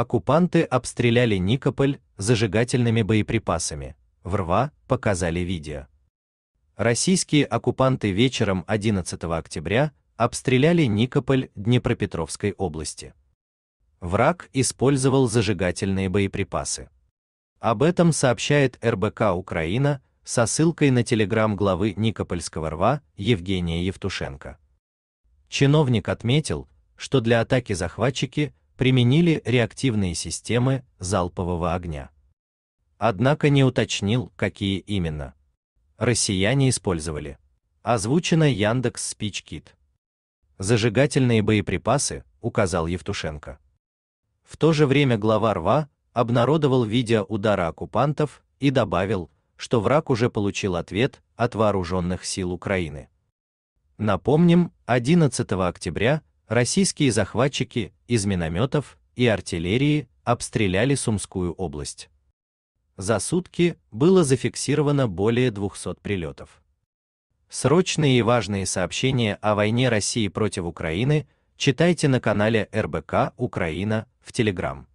Оккупанты обстреляли Никополь зажигательными боеприпасами. В рва показали видео. Российские оккупанты вечером 11 октября обстреляли Никополь Днепропетровской области. Враг использовал зажигательные боеприпасы. Об этом сообщает РБК Украина со ссылкой на телеграм главы Никопольского рва Евгения Евтушенко. Чиновник отметил, что для атаки захватчики применили реактивные системы залпового огня. Однако не уточнил, какие именно. Россияне использовали. Озвучено Яндекс Спичкит. Зажигательные боеприпасы, указал Евтушенко. В то же время глава РВА обнародовал видео удара оккупантов и добавил, что враг уже получил ответ от вооруженных сил Украины. Напомним, 11 октября Российские захватчики из минометов и артиллерии обстреляли Сумскую область. За сутки было зафиксировано более 200 прилетов. Срочные и важные сообщения о войне России против Украины читайте на канале РБК Украина в Телеграм.